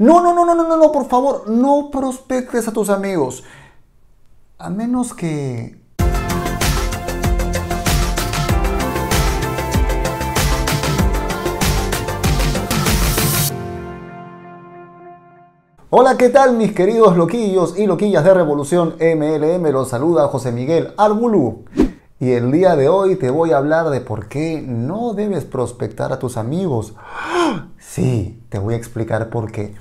No, no, no, no, no, no, por favor, no prospectes a tus amigos. A menos que Hola, ¿qué tal mis queridos loquillos y loquillas de Revolución MLM? Los saluda José Miguel Arbulú. Y el día de hoy te voy a hablar de por qué no debes prospectar a tus amigos. ¡Ah! Sí, te voy a explicar por qué.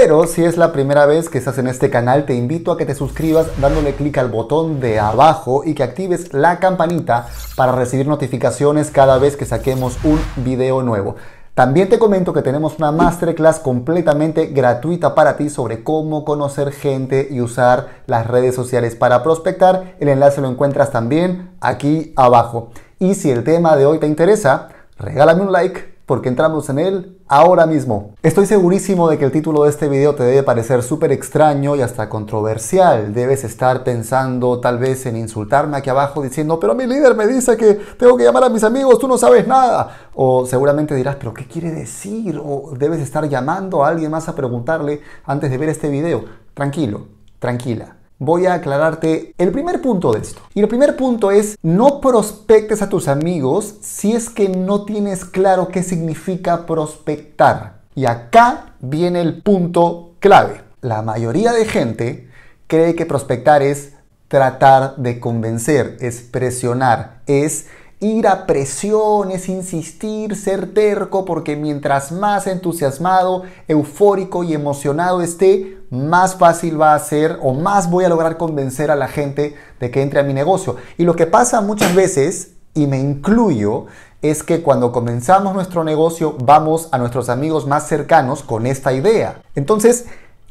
Pero si es la primera vez que estás en este canal, te invito a que te suscribas dándole clic al botón de abajo y que actives la campanita para recibir notificaciones cada vez que saquemos un video nuevo. También te comento que tenemos una masterclass completamente gratuita para ti sobre cómo conocer gente y usar las redes sociales para prospectar. El enlace lo encuentras también aquí abajo. Y si el tema de hoy te interesa, regálame un like porque entramos en él ahora mismo. Estoy segurísimo de que el título de este video te debe parecer súper extraño y hasta controversial. Debes estar pensando tal vez en insultarme aquí abajo diciendo, pero mi líder me dice que tengo que llamar a mis amigos, tú no sabes nada. O seguramente dirás, pero ¿qué quiere decir? O debes estar llamando a alguien más a preguntarle antes de ver este video. Tranquilo, tranquila voy a aclararte el primer punto de esto. Y el primer punto es, no prospectes a tus amigos si es que no tienes claro qué significa prospectar. Y acá viene el punto clave. La mayoría de gente cree que prospectar es tratar de convencer, es presionar, es ir a presiones, insistir, ser terco, porque mientras más entusiasmado, eufórico y emocionado esté, más fácil va a ser o más voy a lograr convencer a la gente de que entre a mi negocio. Y lo que pasa muchas veces, y me incluyo, es que cuando comenzamos nuestro negocio vamos a nuestros amigos más cercanos con esta idea. Entonces,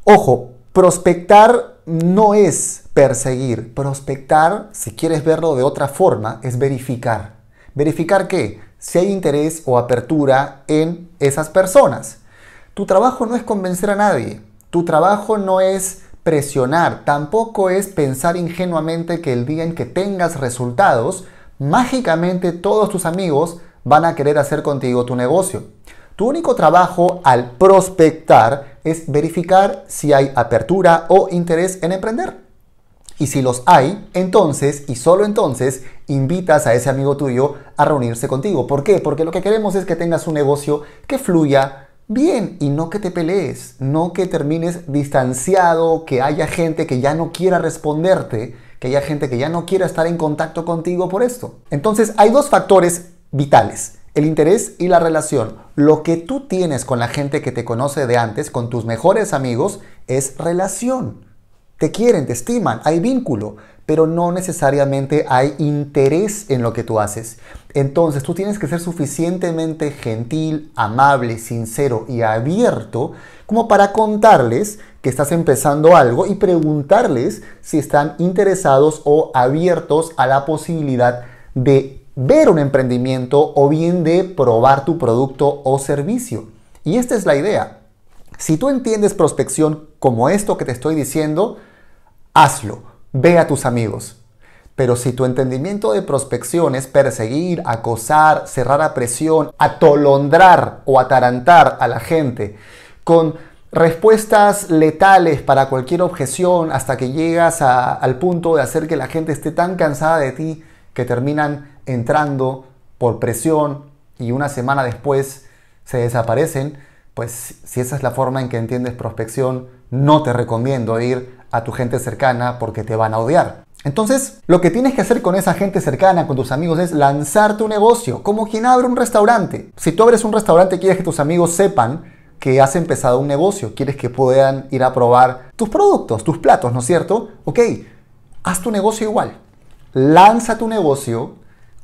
ojo, prospectar no es perseguir, prospectar, si quieres verlo de otra forma, es verificar verificar que si hay interés o apertura en esas personas. Tu trabajo no es convencer a nadie, tu trabajo no es presionar, tampoco es pensar ingenuamente que el día en que tengas resultados, mágicamente todos tus amigos van a querer hacer contigo tu negocio. Tu único trabajo al prospectar es verificar si hay apertura o interés en emprender. Y si los hay, entonces y solo entonces invitas a ese amigo tuyo a reunirse contigo. ¿Por qué? Porque lo que queremos es que tengas un negocio que fluya bien y no que te pelees, no que termines distanciado, que haya gente que ya no quiera responderte, que haya gente que ya no quiera estar en contacto contigo por esto. Entonces hay dos factores vitales. El interés y la relación. Lo que tú tienes con la gente que te conoce de antes, con tus mejores amigos, es relación. Te quieren, te estiman, hay vínculo, pero no necesariamente hay interés en lo que tú haces. Entonces tú tienes que ser suficientemente gentil, amable, sincero y abierto como para contarles que estás empezando algo y preguntarles si están interesados o abiertos a la posibilidad de ver un emprendimiento o bien de probar tu producto o servicio. Y esta es la idea. Si tú entiendes prospección como esto que te estoy diciendo, hazlo, ve a tus amigos. Pero si tu entendimiento de prospección es perseguir, acosar, cerrar a presión, atolondrar o atarantar a la gente con respuestas letales para cualquier objeción hasta que llegas al punto de hacer que la gente esté tan cansada de ti que terminan entrando por presión y una semana después se desaparecen, pues si esa es la forma en que entiendes prospección, no te recomiendo ir a tu gente cercana porque te van a odiar. Entonces, lo que tienes que hacer con esa gente cercana, con tus amigos, es lanzar tu negocio, como quien abre un restaurante. Si tú abres un restaurante, quieres que tus amigos sepan que has empezado un negocio, quieres que puedan ir a probar tus productos, tus platos, ¿no es cierto? Ok, haz tu negocio igual. Lanza tu negocio,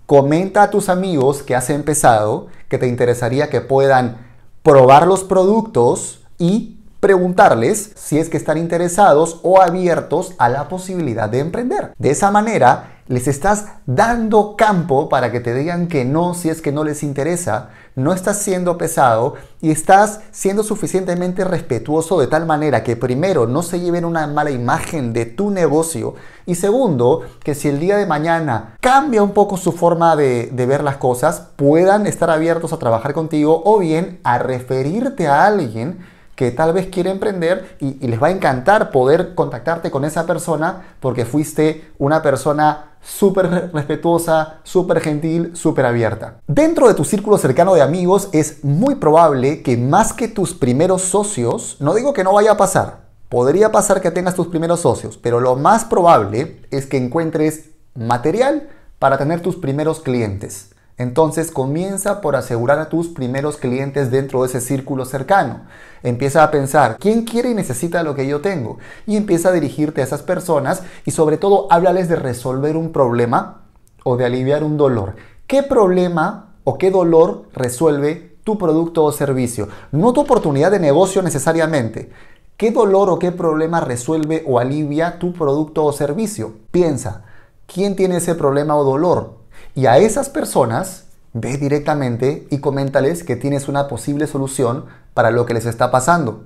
comenta a tus amigos que has empezado, que te interesaría que puedan probar los productos y preguntarles si es que están interesados o abiertos a la posibilidad de emprender. De esa manera, les estás dando campo para que te digan que no si es que no les interesa, no estás siendo pesado y estás siendo suficientemente respetuoso de tal manera que primero no se lleven una mala imagen de tu negocio y segundo, que si el día de mañana cambia un poco su forma de, ver las cosas, puedan estar abiertos a trabajar contigo o bien a referirte a alguien que tal vez quiere emprender y, y les va a encantar poder contactarte con esa persona porque fuiste una persona súper respetuosa, súper gentil, súper abierta. Dentro de tu círculo cercano de amigos es muy probable que más que tus primeros socios, no digo que no vaya a pasar, podría pasar que tengas tus primeros socios, pero lo más probable es que encuentres material para tener tus primeros clientes. Entonces comienza por asegurar a tus primeros clientes dentro de ese círculo cercano. Empieza a pensar quién quiere y necesita lo que yo tengo y empieza a dirigirte a esas personas y sobre todo háblales de resolver un problema o de aliviar un dolor. ¿Qué problema o qué dolor resuelve tu producto o servicio? No tu oportunidad de negocio necesariamente. ¿Qué dolor o qué problema resuelve o alivia tu producto o servicio? Piensa, ¿quién tiene ese problema o dolor? Y a esas personas ve directamente y coméntales que tienes una posible solución para lo que les está pasando.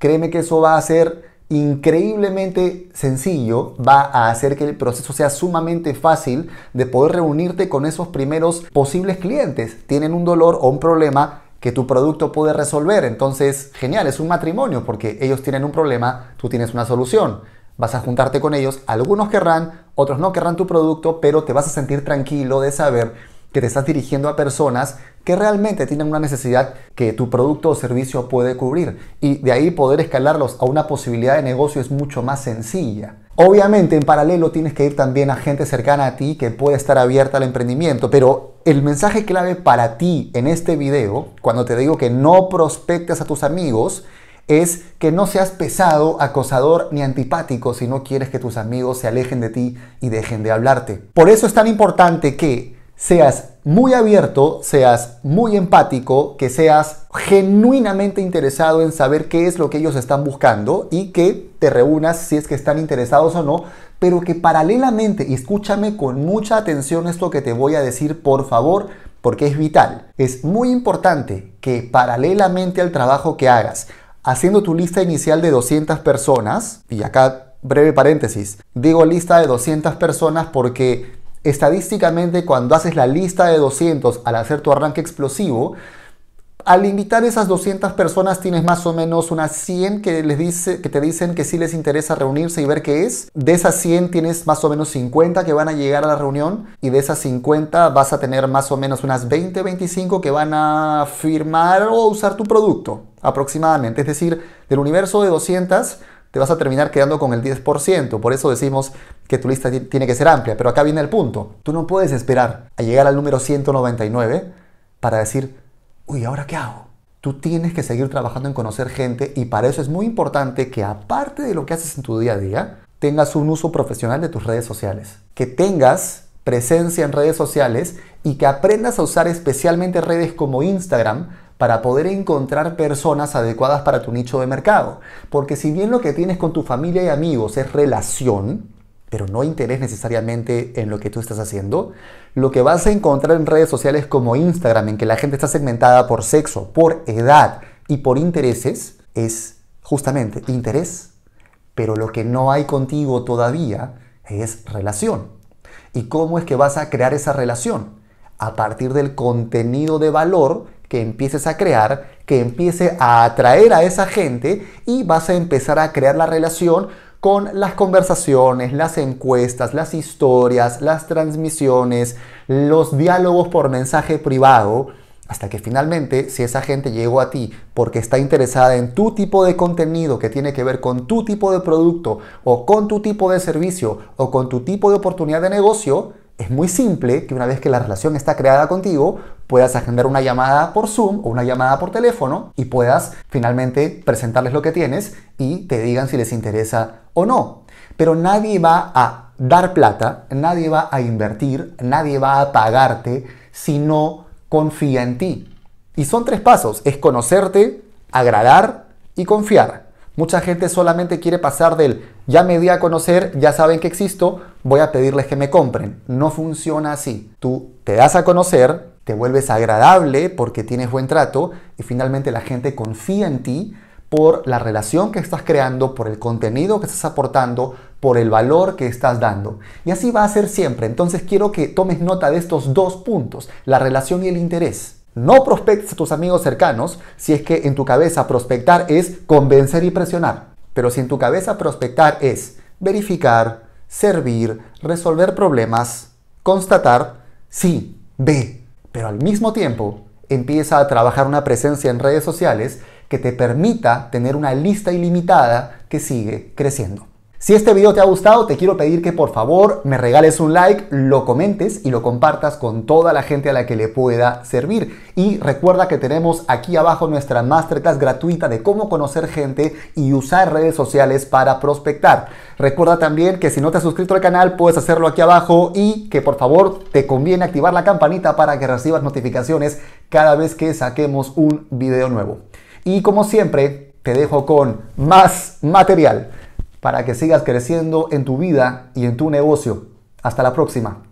Créeme que eso va a ser increíblemente sencillo, va a hacer que el proceso sea sumamente fácil de poder reunirte con esos primeros posibles clientes. Tienen un dolor o un problema que tu producto puede resolver. Entonces, genial, es un matrimonio porque ellos tienen un problema, tú tienes una solución. Vas a juntarte con ellos, algunos querrán, otros no querrán tu producto, pero te vas a sentir tranquilo de saber que te estás dirigiendo a personas que realmente tienen una necesidad que tu producto o servicio puede cubrir y de ahí poder escalarlos a una posibilidad de negocio es mucho más sencilla. Obviamente en paralelo tienes que ir también a gente cercana a ti que puede estar abierta al emprendimiento, pero el mensaje clave para ti en este video, cuando te digo que no prospectes a tus amigos, es que no seas pesado, acosador ni antipático si no quieres que tus amigos se alejen de ti y dejen de hablarte. Por eso es tan importante que seas muy abierto, seas muy empático, que seas genuinamente interesado en saber qué es lo que ellos están buscando y que te reúnas si es que están interesados o no, pero que paralelamente, y escúchame con mucha atención esto que te voy a decir, por favor, porque es vital, es muy importante que paralelamente al trabajo que hagas, haciendo tu lista inicial de 200 personas, y acá breve paréntesis, digo lista de 200 personas porque estadísticamente cuando haces la lista de 200 al hacer tu arranque explosivo, al invitar esas 200 personas tienes más o menos unas 100 que, les dice, que te dicen que sí les interesa reunirse y ver qué es. De esas 100 tienes más o menos 50 que van a llegar a la reunión y de esas 50 vas a tener más o menos unas 20, 25 que van a firmar o usar tu producto aproximadamente. Es decir, del universo de 200 te vas a terminar quedando con el 10%. Por eso decimos que tu lista tiene que ser amplia. Pero acá viene el punto. Tú no puedes esperar a llegar al número 199 para decir, uy, ¿ahora qué hago? Tú tienes que seguir trabajando en conocer gente y para eso es muy importante que aparte de lo que haces en tu día a día, tengas un uso profesional de tus redes sociales, que tengas presencia en redes sociales y que aprendas a usar especialmente redes como Instagram para poder encontrar personas adecuadas para tu nicho de mercado. Porque si bien lo que tienes con tu familia y amigos es relación, pero no interés necesariamente en lo que tú estás haciendo, lo que vas a encontrar en redes sociales como Instagram, en que la gente está segmentada por sexo, por edad y por intereses, es justamente interés, pero lo que no hay contigo todavía es relación. ¿Y cómo es que vas a crear esa relación? A partir del contenido de valor que empieces a crear, que empiece a atraer a esa gente y vas a empezar a crear la relación con las conversaciones, las encuestas, las historias, las transmisiones, los diálogos por mensaje privado, hasta que finalmente, si esa gente llegó a ti porque está interesada en tu tipo de contenido que tiene que ver con tu tipo de producto o con tu tipo de servicio o con tu tipo de oportunidad de negocio, es muy simple que una vez que la relación está creada contigo, puedas agendar una llamada por Zoom o una llamada por teléfono y puedas finalmente presentarles lo que tienes y te digan si les interesa o no. Pero nadie va a dar plata, nadie va a invertir, nadie va a pagarte si no confía en ti. Y son tres pasos, es conocerte, agradar y confiar. Mucha gente solamente quiere pasar del ya me di a conocer, ya saben que existo, voy a pedirles que me compren. No funciona así. Tú te das a conocer, te vuelves agradable porque tienes buen trato y finalmente la gente confía en ti por la relación que estás creando, por el contenido que estás aportando, por el valor que estás dando. Y así va a ser siempre. Entonces quiero que tomes nota de estos dos puntos, la relación y el interés. No prospectes a tus amigos cercanos si es que en tu cabeza prospectar es convencer y presionar. Pero si en tu cabeza prospectar es verificar, servir, resolver problemas, constatar, sí, ve. Pero al mismo tiempo empieza a trabajar una presencia en redes sociales que te permita tener una lista ilimitada que sigue creciendo. Si este video te ha gustado, te quiero pedir que por favor me regales un like, lo comentes y lo compartas con toda la gente a la que le pueda servir. Y recuerda que tenemos aquí abajo nuestra masterclass gratuita de cómo conocer gente y usar redes sociales para prospectar. Recuerda también que si no te has suscrito al canal, puedes hacerlo aquí abajo y que por favor te conviene activar la campanita para que recibas notificaciones cada vez que saquemos un video nuevo. Y como siempre, te dejo con más material para que sigas creciendo en tu vida y en tu negocio. Hasta la próxima.